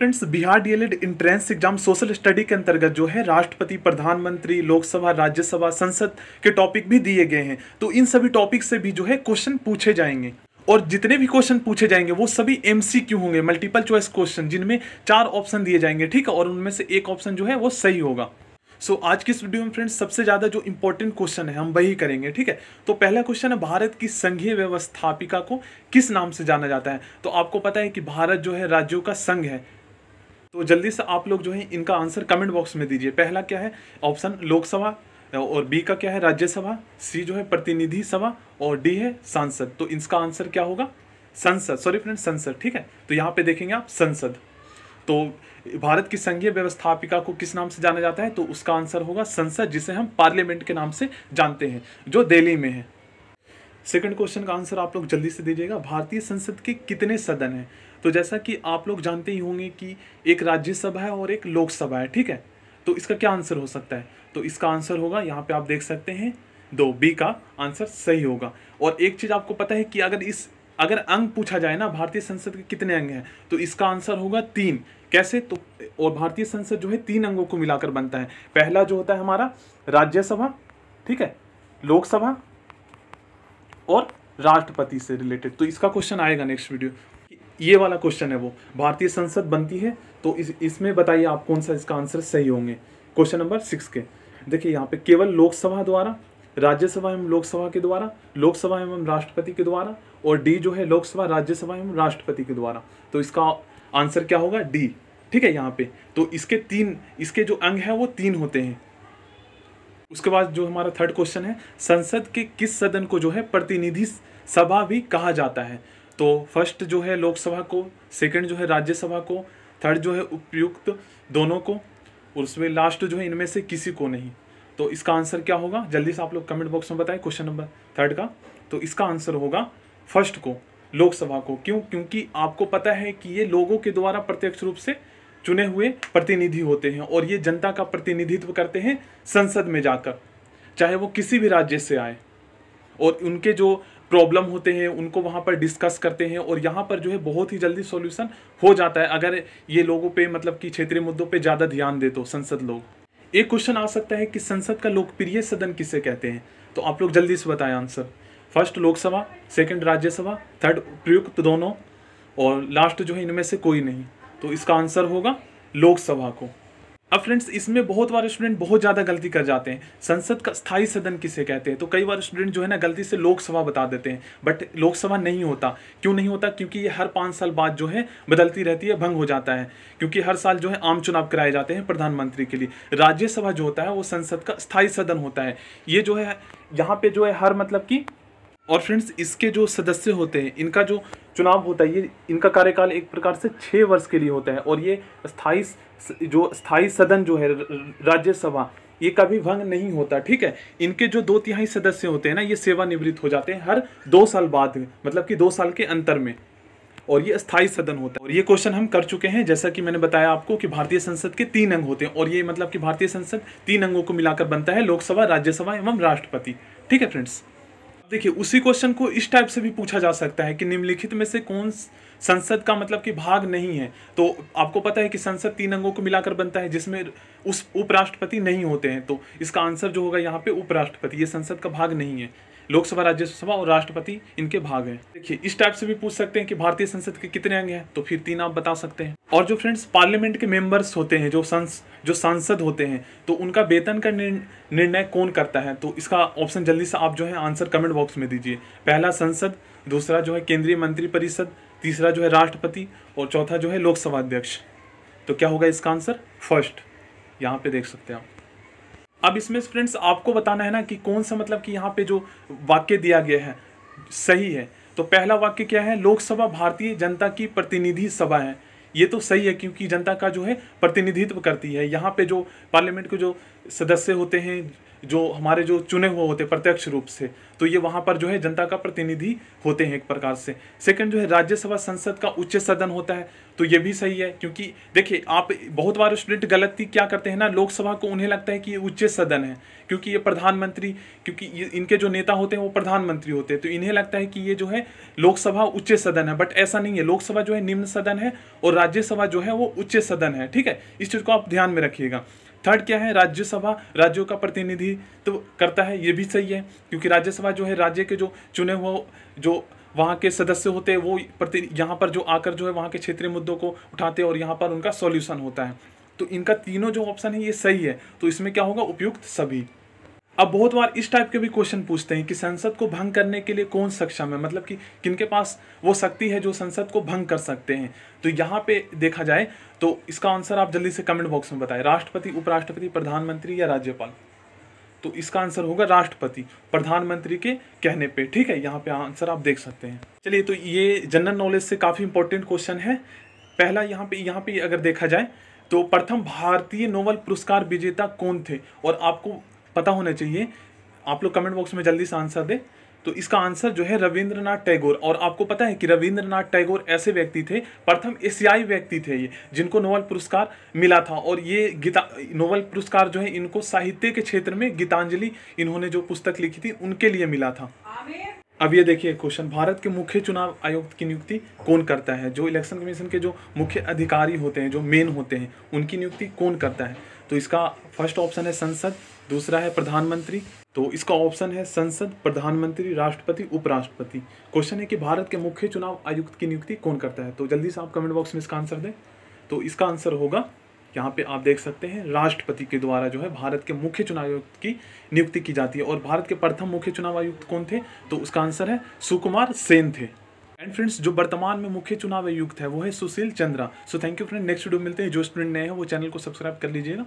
friends Bihar DElEd entrance exam social study के अंतर्गत जो है राष्ट्रपति प्रधानमंत्री लोकसभा राज्यसभा संसद के टॉपिक भी दिए गए हैं तो इन सभी टॉपिक से भी जो है क्वेश्चन पूछे जाएंगे और जितने भी क्वेश्चन पूछे जाएंगे वो सभी एम होंगे मल्टीपल चॉइस क्वेश्चन जिनमें चार ऑप्शन दिए जाएंगे ठीक है और उनमें से एक ऑप्शन जो है वो सही होगा सो so, आज की इस वीडियो में फ्रेंड्स सबसे ज़्यादा जो इंपॉर्टेंट क्वेश्चन है हम वही करेंगे ठीक है तो पहला क्वेश्चन है भारत की संघीय व्यवस्थापिका को किस नाम से जाना जाता है तो आपको पता है कि भारत जो है राज्यों का संघ है तो जल्दी से आप लोग जो है इनका आंसर कमेंट बॉक्स में दीजिए पहला क्या है ऑप्शन लोकसभा और बी का क्या है राज्यसभा सी जो है प्रतिनिधि सभा और डी है सांसद तो इसका आंसर क्या होगा संसद सॉरी फ्रेंड संसद ठीक है तो यहाँ पे देखेंगे आप संसद तो भारत की संघीय व्यवस्थापिका को किस नाम से जाना जाता है तो उसका आंसर होगा संसद जिसे हम पार्लियामेंट के नाम से जानते हैं जो दिल्ली में है सेकंड क्वेश्चन का आंसर आप लोग जल्दी से दीजिएगा भारतीय संसद के कितने सदन हैं तो जैसा कि आप लोग जानते ही होंगे कि एक राज्यसभा है और एक लोकसभा है ठीक है तो इसका क्या आंसर हो सकता है तो इसका आंसर होगा यहाँ पे आप देख सकते हैं दो बी का आंसर सही होगा और एक चीज़ आपको पता है कि अगर इस अगर अंग पूछा जाए ना भारतीय संसद के कितने अंग हैं तो इसका आंसर होगा तीन कैसे तो और भारतीय संसद जो है तीन अंगों को मिलाकर बनता है पहला जो होता है हमारा राज्यसभा ठीक है लोकसभा और राष्ट्रपति से रिलेटेड तो इसका क्वेश्चन आएगा नेक्स्ट वीडियो ये वाला क्वेश्चन है वो भारतीय संसद बनती है तो इस इसमें बताइए आप कौन सा इसका आंसर सही होंगे क्वेश्चन नंबर सिक्स के देखिए यहाँ पे केवल लोकसभा द्वारा राज्यसभा एवं लोकसभा के द्वारा लोकसभा एवं राष्ट्रपति के द्वारा और डी जो है लोकसभा राज्यसभा एवं राष्ट्रपति के द्वारा तो इसका आंसर क्या होगा डी ठीक है यहाँ पे तो इसके तीन इसके जो अंग है वो तीन होते हैं उसके बाद जो हमारा थर्ड क्वेश्चन है संसद के किस सदन को जो है प्रतिनिधि सभा भी कहा जाता है तो फर्स्ट जो है लोकसभा को सेकंड जो है राज्यसभा को थर्ड जो है उपयुक्त दोनों को और उसमें लास्ट जो है इनमें से किसी को नहीं तो इसका आंसर क्या होगा जल्दी से आप लोग कमेंट बॉक्स में बताएं क्वेश्चन नंबर थर्ड का तो इसका आंसर होगा फर्स्ट को लोकसभा को क्यों क्योंकि आपको पता है कि ये लोगों के द्वारा प्रत्यक्ष रूप से चुने हुए प्रतिनिधि होते हैं और ये जनता का प्रतिनिधित्व करते हैं संसद में जाकर चाहे वो किसी भी राज्य से आए और उनके जो प्रॉब्लम होते हैं उनको वहाँ पर डिस्कस करते हैं और यहाँ पर जो है बहुत ही जल्दी सॉल्यूशन हो जाता है अगर ये लोगों पे मतलब कि क्षेत्रीय मुद्दों पे ज़्यादा ध्यान दे तो संसद लोग एक क्वेश्चन आ सकता है कि संसद का लोकप्रिय सदन किसे कहते हैं तो आप लोग जल्दी से बताएं answer first Lok Sabha second Rajya Sabha third प्रयुक्त दोनों और लास्ट जो है इनमें से कोई नहीं तो इसका आंसर होगा लोकसभा को अब फ्रेंड्स इसमें बहुत बार स्टूडेंट बहुत ज़्यादा गलती कर जाते हैं संसद का स्थायी सदन किसे कहते हैं तो कई बार स्टूडेंट जो है ना गलती से लोकसभा बता देते हैं बट लोकसभा नहीं होता क्यों नहीं होता क्योंकि ये हर पाँच साल बाद जो है बदलती रहती है भंग हो जाता है क्योंकि हर साल जो है आम चुनाव कराए जाते हैं प्रधानमंत्री के लिए राज्यसभा जो होता है वो संसद का स्थायी सदन होता है ये जो है यहाँ पर जो है हर मतलब कि और फ्रेंड्स इसके जो सदस्य होते हैं इनका जो चुनाव होता है ये इनका कार्यकाल एक प्रकार से छः वर्ष के लिए होता है और ये स्थायी जो स्थायी सदन जो है राज्यसभा ये कभी भंग नहीं होता ठीक है इनके जो दो तिहाई सदस्य होते हैं ना ये सेवानिवृत्त हो जाते हैं हर दो साल बाद में मतलब कि दो साल के अंतर में और ये स्थायी सदन होता है और ये क्वेश्चन हम कर चुके हैं जैसा कि मैंने बताया आपको कि भारतीय संसद के तीन अंग होते हैं और ये मतलब कि भारतीय संसद तीन अंगों को मिलाकर बनता है लोकसभा राज्यसभा एवं राष्ट्रपति ठीक है फ्रेंड्स देखिए उसी क्वेश्चन को इस टाइप से भी पूछा जा सकता है कि निम्नलिखित में से कौन संसद का मतलब कि भाग नहीं है तो आपको पता है कि संसद तीन अंगों को मिलाकर बनता है जिसमें उस उपराष्ट्रपति नहीं होते हैं तो इसका आंसर जो होगा यहाँ पे उपराष्ट्रपति ये संसद का भाग नहीं है लोकसभा राज्यसभा और राष्ट्रपति इनके भाग हैं देखिए इस टाइप से भी पूछ सकते हैं कि भारतीय संसद के कितने अंग हैं तो फिर तीन आप बता सकते हैं और जो फ्रेंड्स पार्लियामेंट के मेंबर्स होते हैं जो संस जो सांसद होते हैं तो उनका वेतन का निर्णय कौन करता है तो इसका ऑप्शन जल्दी से आप जो है आंसर कमेंट बॉक्स में दीजिए पहला संसद दूसरा जो है केंद्रीय मंत्रिपरिषद तीसरा जो है राष्ट्रपति और चौथा जो है लोकसभा अध्यक्ष तो क्या होगा इसका आंसर फर्स्ट यहाँ पे देख सकते हैं आप अब इसमें फ्रेंड्स आपको बताना है ना कि कौन सा मतलब कि यहाँ पे जो वाक्य दिया गया है सही है तो पहला वाक्य क्या है लोकसभा भारतीय जनता की प्रतिनिधि सभा है ये तो सही है क्योंकि जनता का जो है प्रतिनिधित्व करती है यहाँ पे जो पार्लियामेंट के जो सदस्य होते हैं जो हमारे जो चुने हुए होते हैं प्रत्यक्ष रूप से तो ये वहाँ पर जो है जनता का प्रतिनिधि होते हैं एक प्रकार से सेकंड जो है राज्यसभा संसद का उच्च सदन होता है तो ये भी सही है क्योंकि देखिए आप बहुत बार स्टूडेंट गलती क्या करते हैं ना लोकसभा को उन्हें लगता है कि ये उच्च सदन है क्योंकि ये प्रधानमंत्री क्योंकि ये इनके जो नेता होते हैं वो प्रधानमंत्री होते हैं तो इन्हें लगता है कि ये जो है लोकसभा उच्च सदन है बट ऐसा नहीं है लोकसभा जो है निम्न सदन है और राज्यसभा जो है वो उच्च सदन है ठीक है इस चीज़ को आप ध्यान में रखिएगा थर्ड क्या है राज्यसभा राज्यों का प्रतिनिधि तो करता है ये भी सही है क्योंकि राज्यसभा जो है राज्य के जो चुने हुए जो वहाँ के सदस्य होते हैं वो प्रति यहाँ पर जो आकर जो है वहाँ के क्षेत्रीय मुद्दों को उठाते हैं और यहाँ पर उनका सॉल्यूशन होता है तो इनका तीनों जो ऑप्शन है ये सही है तो इसमें क्या होगा उपयुक्त सभी अब बहुत बार इस टाइप के भी क्वेश्चन पूछते हैं कि संसद को भंग करने के लिए कौन सक्षम है मतलब कि किनके पास वो शक्ति है जो संसद को भंग कर सकते हैं तो यहाँ पे देखा जाए तो इसका आंसर आप जल्दी से कमेंट बॉक्स में बताएं राष्ट्रपति उपराष्ट्रपति प्रधानमंत्री या राज्यपाल तो इसका आंसर होगा राष्ट्रपति प्रधानमंत्री के कहने पे ठीक है यहाँ पे आंसर आप देख सकते हैं चलिए तो ये जनरल नॉलेज से काफ़ी इंपॉर्टेंट क्वेश्चन है पहला यहाँ पे यहाँ पे अगर देखा जाए तो प्रथम भारतीय नोबल पुरस्कार विजेता कौन थे और आपको पता होना चाहिए आप लोग कमेंट बॉक्स में जल्दी से आंसर दें तो इसका आंसर जो है रविंद्रनाथ टैगोर और आपको पता है कि रविंद्रनाथ टैगोर ऐसे व्यक्ति थे प्रथम एशियाई व्यक्ति थे ये जिनको नोबल पुरस्कार मिला था और ये गीता नोबल पुरस्कार जो है इनको साहित्य के क्षेत्र में गीतांजलि इन्होंने जो पुस्तक लिखी थी उनके लिए मिला था अब ये देखिए क्वेश्चन भारत के मुख्य चुनाव आयुक्त की नियुक्ति कौन करता है जो इलेक्शन कमीशन के जो मुख्य अधिकारी होते हैं जो मेन होते हैं उनकी नियुक्ति कौन करता है तो इसका फर्स्ट ऑप्शन है संसद दूसरा है प्रधानमंत्री तो इसका ऑप्शन है संसद प्रधानमंत्री राष्ट्रपति उपराष्ट्रपति क्वेश्चन है कि भारत के मुख्य चुनाव आयुक्त की नियुक्ति कौन करता है तो जल्दी से आप कमेंट बॉक्स में इसका आंसर दें तो इसका आंसर होगा यहाँ पे आप देख सकते हैं राष्ट्रपति के द्वारा जो है भारत के मुख्य चुनाव आयुक्त की नियुक्ति की जाती है और भारत के प्रथम मुख्य चुनाव आयुक्त कौन थे तो उसका आंसर है सुकुमार सेन थे एंड फ्रेंड्स जो वर्तमान में मुख्य चुनाव आयुक्त है वो है Sushil Chandra so thank you friend next video मिलते हैं जो स्टूडेंट नए हैं वो चैनल को सब्सक्राइब कर लीजिएगा